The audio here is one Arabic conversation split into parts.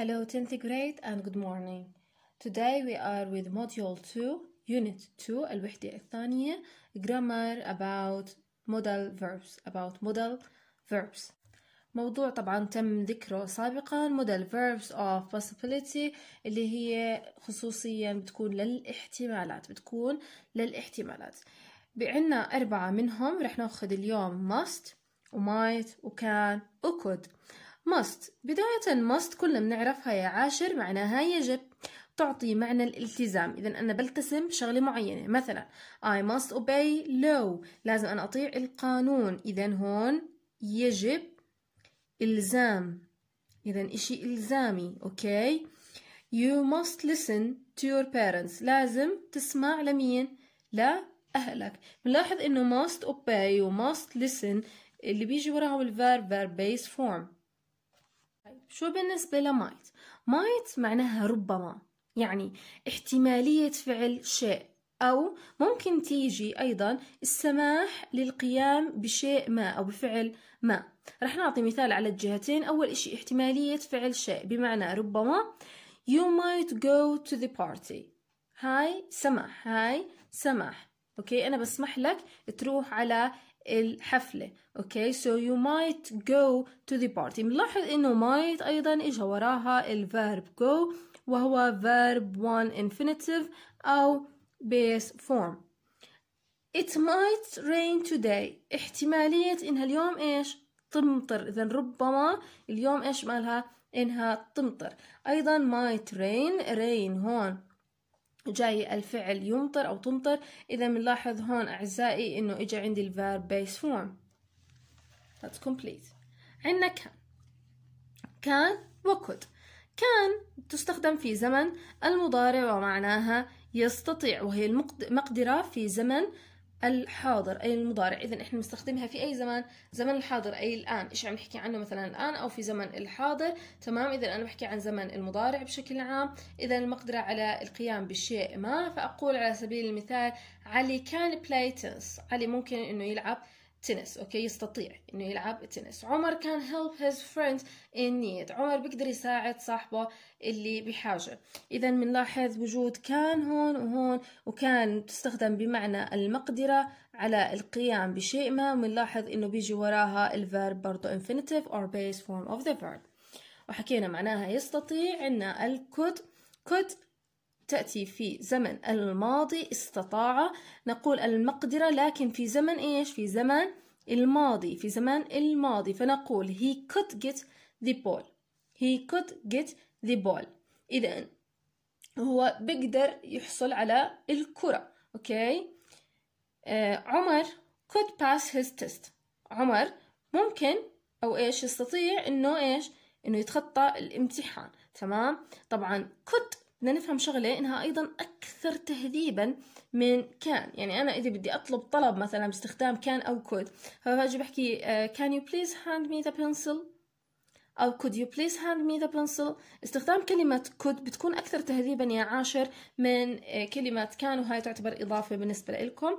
Hello 10th grade and good morning. Today we are with module 2, unit 2, الوحدة الثانية, grammar about modal verbs, about modal verbs. موضوع طبعا تم ذكره سابقا modal verbs of possibility اللي هي خصوصيا بتكون للاحتمالات بتكون للاحتمالات بعنا أربعة منهم رح ناخذ اليوم must و might و can و could must بداية must كلنا بنعرفها يا عاشر معناها يجب تعطي معنى الالتزام إذا أنا بلتزم بشغلة معينة مثلا I must obey law لازم أنا أطيع القانون إذا هون يجب إلزام إذا إشي إلزامي أوكي You must listen to your parents لازم تسمع لمين؟ لأهلك بنلاحظ إنه must obey و must listen اللي بيجي وراهم الverb verb base form طيب شو بالنسبة لمايت؟ مايت معناها ربما يعني احتمالية فعل شيء أو ممكن تيجي أيضا السماح للقيام بشيء ما أو بفعل ما رح نعطي مثال على الجهتين أول إشي احتمالية فعل شيء بمعنى ربما You might go to the party هاي سماح هاي سماح أوكي أنا بسمح لك تروح على الحفلة اوكي okay? so you might go to the party ملاحظ انه might ايضا اجى وراها الفيرب go وهو verb one infinitive او base form it might rain today احتمالية انها اليوم ايش تمطر اذا ربما اليوم ايش مالها انها تمطر ايضا might rain rain هون جاي الفعل يمطر أو تمطر إذا بنلاحظ هون أعزائي إنه إجا عندي الفار بيس فورم That's complete عندنا كان كان وكد كان تستخدم في زمن المضارع ومعناها يستطيع وهي المقدرة في زمن الحاضر أي المضارع إذا إحنا بنستخدمها في أي زمان زمن الحاضر أي الآن إيش عم نحكي عنه مثلا الآن أو في زمن الحاضر تمام إذا أنا بحكي عن زمن المضارع بشكل عام إذا المقدرة على القيام بشيء ما فأقول على سبيل المثال علي كان بلاي تنس علي ممكن إنه يلعب تنس اوكي يستطيع انه يلعب تنس عمر كان help his friend in need عمر بيقدر يساعد صاحبه اللي بحاجه اذا بنلاحظ وجود كان هون وهون وكان تستخدم بمعنى المقدره على القيام بشيء ما وبنلاحظ انه بيجي وراها الفيرب برضه infinitive or base form of the verb وحكينا معناها يستطيع عندنا الكود could تأتي في زمن الماضي استطاع نقول المقدرة لكن في زمن إيش؟ في زمن الماضي في زمان الماضي فنقول he could get the ball he could get the ball إذا هو بيقدر يحصل على الكرة أوكي آه عمر could pass his test عمر ممكن أو إيش يستطيع إنه إيش إنه يتخطى الامتحان تمام طبعا could بدنا نفهم شغلة إنها أيضا أكثر تهذيبا من كان يعني أنا إذا بدي أطلب طلب مثلا باستخدام كان أو كود فباجي بحكي كان يو بليز هاند مي ذا بنسل أو could you please hand me the pencil استخدام كلمة could بتكون أكثر تهذيبا يا عاشر من آه، كلمة كان وهي تعتبر إضافة بالنسبة لكم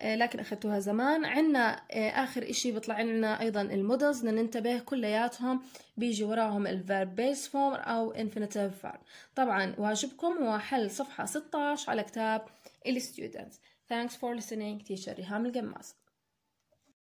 آه، لكن أخذتوها زمان عنا آه، آخر إشي بيطلع لنا أيضا المودلز بدنا ننتبه كلياتهم بيجي وراهم الفيرب بيس فورم أو انفينيتيف فورم طبعا واجبكم هو حل صفحة 16 على كتاب الستودنتس ثانكس فور listening تيشر ريهام الجماسه